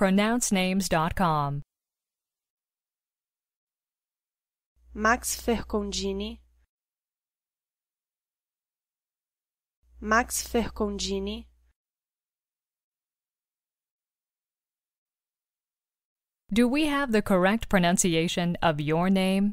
pronouncenames.com. Max Fercondini Max Fercondini Do we have the correct pronunciation of your name?